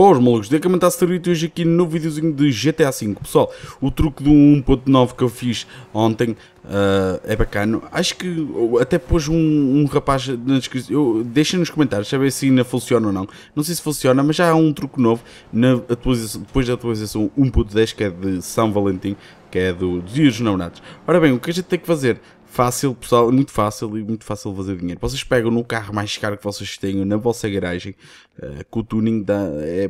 Bom, os malucos, Decament à Starrito hoje aqui no videozinho de GTA V. Pessoal, o truque do 1.9 que eu fiz ontem uh, é bacana. Acho que até pôs um, um rapaz na descrição. Deixem nos comentários, saber se ainda funciona ou não. Não sei se funciona, mas já há um truque novo na atualização, depois da atualização 1.10 que é de São Valentim, que é do, dos dias dos namorados. Ora bem, o que a gente tem que fazer? Fácil, pessoal, é muito fácil e muito fácil fazer dinheiro. Vocês pegam no carro mais caro que vocês tenham na vossa garagem, uh, o tuning da é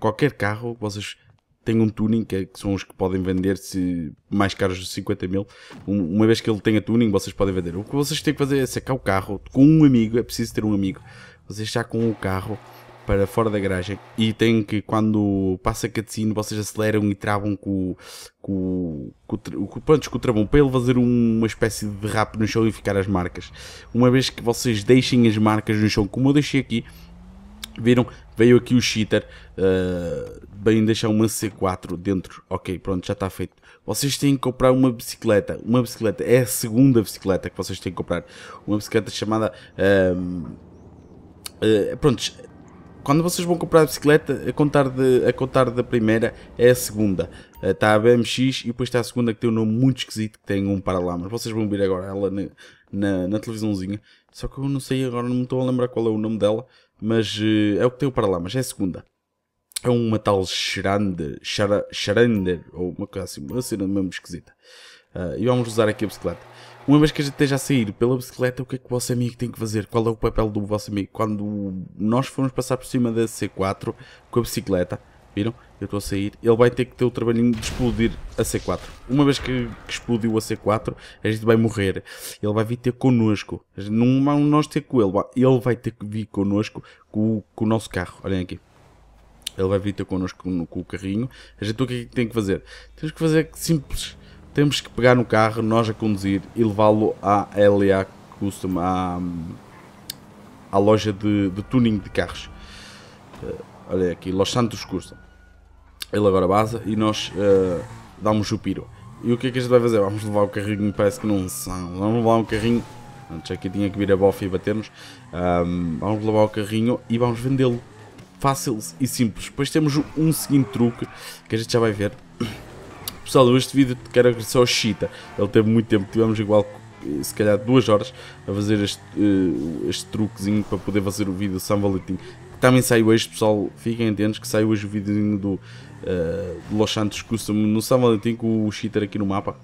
qualquer carro, vocês têm um tuning, que, é- são os que podem vender-se mais caros de 50 mil. Uma vez que ele tenha tuning, vocês podem vender. O que vocês têm que fazer é sacar o carro com um amigo, é preciso ter um amigo. Vocês já com o carro para fora da garagem e tem que, quando passa a cutscene, vocês aceleram e travam com, com, com, com, pronto, com o travão para ele fazer uma espécie de rap no chão e ficar as marcas. Uma vez que vocês deixem as marcas no chão, como eu deixei aqui, Viram? Veio aqui o cheater. Uh, bem deixar uma C4 dentro. Ok, pronto, já está feito. Vocês têm que comprar uma bicicleta. Uma bicicleta. É a segunda bicicleta que vocês têm que comprar. Uma bicicleta chamada... Uh, uh, pronto, quando vocês vão comprar a bicicleta, a contar, de, a contar da primeira é a segunda. Está a BMX e depois está a segunda que tem um nome muito esquisito, que tem um para lá mas Vocês vão ver agora ela na, na, na televisãozinha. Só que eu não sei agora, não me estou a lembrar qual é o nome dela. Mas eh, é o que tenho para lá, mas é a segunda. É uma tal Sharander, Shara, ou uma coisa assim, uma cena mesmo esquisita. Uh, e vamos usar aqui a bicicleta. Uma vez que a gente esteja a sair pela bicicleta, o que é que o vosso amigo tem que fazer? Qual é o papel do vosso amigo? Quando nós formos passar por cima da C4 com a bicicleta, Viram? Eu estou a sair. Ele vai ter que ter o trabalhinho de explodir a C4. Uma vez que, que explodiu a C4, a gente vai morrer. Ele vai vir ter connosco. Não vão nós ter com ele. Ele vai ter que vir connosco com, com o nosso carro. Olhem aqui. Ele vai vir ter connosco com, com o carrinho. A gente o que é que tem que fazer? Temos que fazer simples. Temos que pegar no carro, nós a conduzir e levá-lo à LA Custom, à, à loja de, de tuning de carros olha aqui, Los Santos custa. Ele agora vaza e nós uh, damos o piro. E o que é que a gente vai fazer? Vamos levar o carrinho, parece que não são. Vamos levar um carrinho. Antes aqui é tinha que vir a bofa e batermos. Um, vamos levar o carrinho e vamos vendê-lo. Fácil e simples. Depois temos um seguinte truque que a gente já vai ver. Pessoal, este vídeo quero agradecer ao Chita. Ele teve muito tempo, tivemos igual eh, se calhar duas horas a fazer este, eh, este truquezinho para poder fazer o vídeo São Valentim também saiu hoje, pessoal, fiquem atentos que saiu hoje o videozinho do, uh, eh, do Los Santos Custom no São Valentim com o cheater aqui no mapa.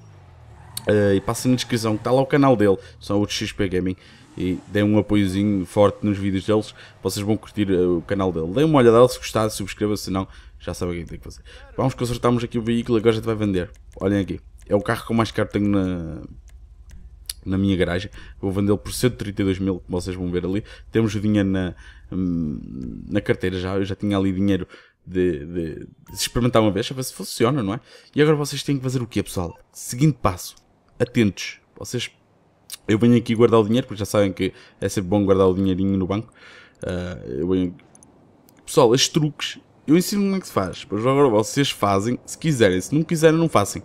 Uh, e passem na descrição que está lá o canal dele, são o XP Gaming. E deem um apoiozinho forte nos vídeos deles, vocês vão curtir uh, o canal dele. Deem uma olhada se gostar, subscreva, se não, já sabem o é que tem que fazer. Vamos consertarmos aqui o veículo, agora a gente vai vender. Olhem aqui, é o carro que eu mais caro tenho na, na minha garagem. Vou vendê-lo por 132 mil, que vocês vão ver ali. Temos o dinheiro na, hum, na carteira já. Eu já tinha ali dinheiro de, de, de experimentar uma vez, a ver se funciona, não é? E agora vocês têm que fazer o quê, pessoal? Seguinte passo. Atentos. Vocês... Eu venho aqui guardar o dinheiro, porque já sabem que é sempre bom guardar o dinheirinho no banco. Uh, eu venho... Pessoal, estes truques eu ensino como é que se faz. Pois agora vocês fazem, se quiserem. Se não quiserem, não façam.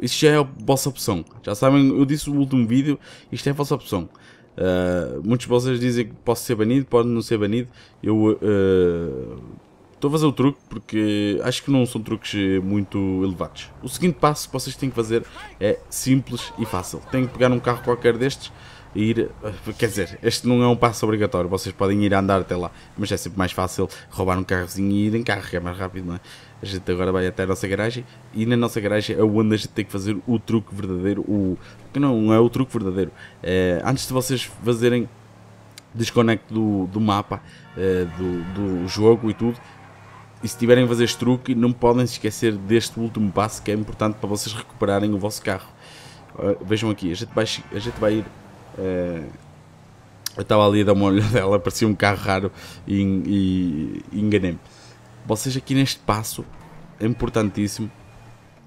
Isto já é a vossa opção. Já sabem, eu disse no último vídeo, isto é a vossa opção. Uh, muitos de vocês dizem que posso ser banido, pode não ser banido. Eu ah, estou uh, a fazer o truque porque acho que não são truques muito elevados. O seguinte passo que vocês têm que fazer é simples e fácil. Têm que pegar um carro qualquer destes, ir. Quer dizer, este não é um passo obrigatório, vocês podem ir andar até lá, mas é sempre mais fácil roubar um carrozinho e ir em carro, que é mais rápido, não é? A gente agora vai até a nossa garagem e na nossa garagem é onde a gente tem que fazer o truque verdadeiro, o. que não é o truque verdadeiro. É, antes de vocês fazerem desconecto do, do mapa, é, do, do jogo e tudo, e se tiverem a fazer este truque, não podem se esquecer deste último passo que é importante para vocês recuperarem o vosso carro. Uh, vejam aqui, a gente, vai, a gente vai ir é, eu estava ali a dar uma olhada dela, parecia um carro raro e, e enganei-me. Vocês aqui neste passo, é importantíssimo,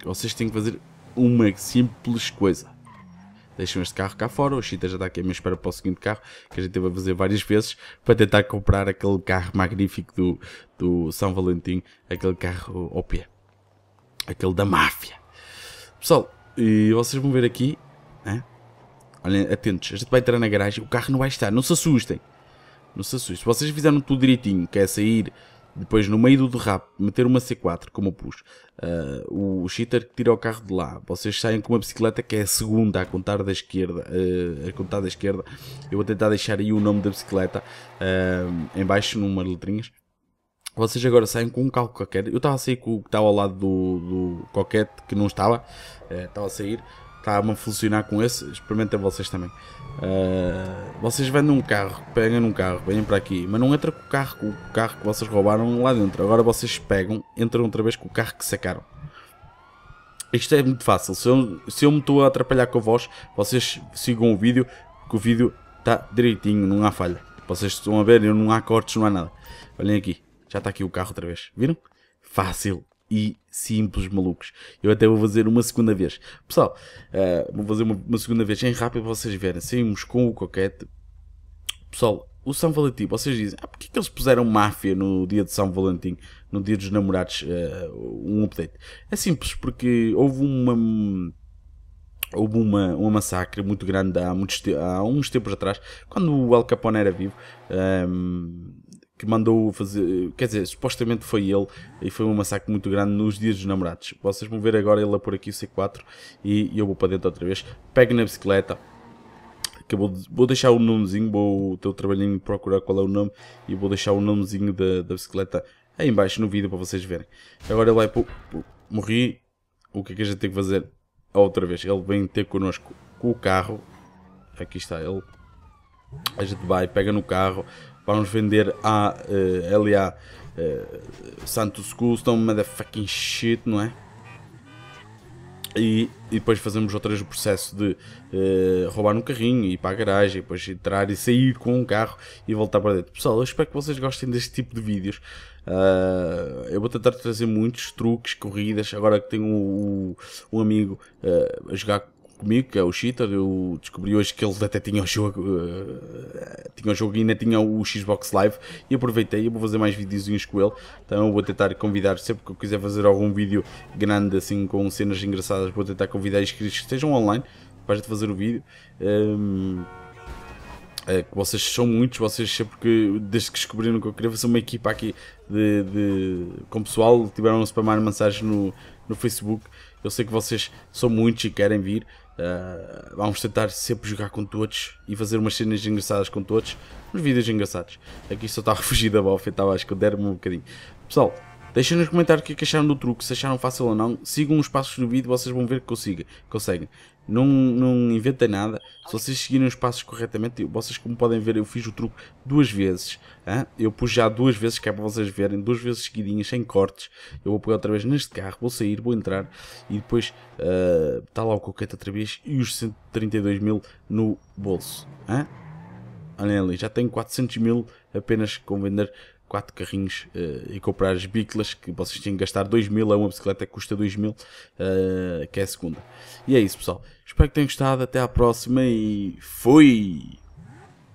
vocês têm que fazer uma simples coisa. Deixam este carro cá fora, o Chita já está aqui à minha espera para o seguinte carro, que a gente teve a fazer várias vezes, para tentar comprar aquele carro magnífico do, do São Valentim, aquele carro OP, aquele da máfia. Pessoal, e vocês vão ver aqui, Olhem, atentos, a gente vai entrar na garagem, o carro não vai estar, não se assustem. Não se assustem. Se vocês fizeram tudo direitinho, que é sair depois no meio do derrape, meter uma C4, como eu pus, uh, o cheater tira o carro de lá, vocês saem com uma bicicleta que é a segunda a contar da esquerda, uh, a contar da esquerda, eu vou tentar deixar aí o nome da bicicleta uh, em baixo, numas letrinhas. Vocês agora saem com um carro qualquer, eu estava a sair com o que estava ao lado do, do coquete, que não estava, uh, estava a sair, está a funcionar com esse, experimentem vocês também. Uh, vocês vendem um carro, pegam num carro, vêm para aqui, mas não entra com o carro, com o carro que vocês roubaram lá dentro. Agora vocês pegam, entram outra vez com o carro que sacaram. Isto é muito fácil. Se eu, se eu me estou a atrapalhar com a voz, vocês sigam o vídeo, que o vídeo está direitinho, não há falha. Vocês estão a ver, não há cortes, não há nada. Olhem aqui, já está aqui o carro outra vez. Viram? Fácil e simples malucos. Eu até vou fazer uma segunda vez. Pessoal, uh, vou fazer uma, uma, segunda vez em rápido para vocês verem. Saímos com o Coquete. Pessoal, o São Valentim, vocês dizem, ah, porque é que eles puseram máfia no dia de São Valentim, no dia dos namorados, uh, um update? É simples, porque houve uma houve uma, uma massacre muito grande há, muitos, há uns tempos atrás, quando o Al Capone era vivo. Um, ehm, que mandou fazer, quer dizer, supostamente foi ele, e foi um massacre muito grande nos dias dos namorados. Vocês vão ver agora ele a pôr aqui o C4 e, eu vou para dentro outra vez. Pego na bicicleta, que vou, vou, deixar o nomezinho, vou ter o trabalhinho de procurar qual é o nome e vou deixar o nomezinho da, da bicicleta aí embaixo no vídeo para vocês verem. Agora ele vai, pô, pô, morri, o que é que a gente tem que fazer? Ah, outra vez, ele vem ter connosco com o carro, aqui está ele, a gente vai, pega no carro, Vamos vender a uh, eh, LA uh, eh, Santos Custom é Motherfucking Shit, não é? E, e, depois fazemos outra vez o processo de uh, roubar um carrinho, ir para a garagem, depois entrar e sair com um carro e voltar para dentro. Pessoal, eu espero que vocês gostem deste tipo de vídeos. Uh, eu vou tentar trazer muitos truques, corridas. Agora que tenho um, um amigo uh, a jogar comigo, que é o Cheater, eu descobri hoje que eles até tinham o jogo, uh, eh, tinha o jogo e ainda tinha o Xbox Live e aproveitei, eu vou fazer mais videozinhos com ele, então eu vou tentar convidar, sempre que eu quiser fazer algum vídeo grande assim com cenas engraçadas, vou tentar convidar inscritos que estejam online para de fazer o vídeo. Um, ehm, é, vocês são muitos, vocês sempre que desde que descobriram que eu queria fazer uma equipa aqui de, de com pessoal, tiveram a spamar mensagens no, no Facebook. Eu sei que vocês são muitos e querem vir. Uh, vamos tentar sempre jogar com todos e fazer umas cenas engraçadas com todos, uns vídeos engraçados. Aqui só está a fugir da bofa, estava a esconder-me um bocadinho. Pessoal, Deixem nos comentários o é que acharam do truque, se acharam fácil ou não. Sigam os passos do vídeo, vocês vão ver que consiga, conseguem. Não, não inventem nada, se vocês seguirem os passos corretamente, vocês como podem ver eu fiz o truque duas vezes. Hein? Eu pus já duas vezes, que é para vocês verem, duas vezes seguidinhas, sem cortes. Eu vou pegar outra vez neste carro, vou sair, vou entrar e depois uh, ah, está lá o coquete outra vez e os 132 mil no bolso. Hein? Olhem ali, já tenho 400 mil apenas com vender quatro carrinhos uh, e comprar as biclas que vocês têm que gastar 2 mil a é uma bicicleta que custa 2 mil, uh, que é a segunda. E é isso, pessoal. Espero que tenham gostado. Até à próxima e fui!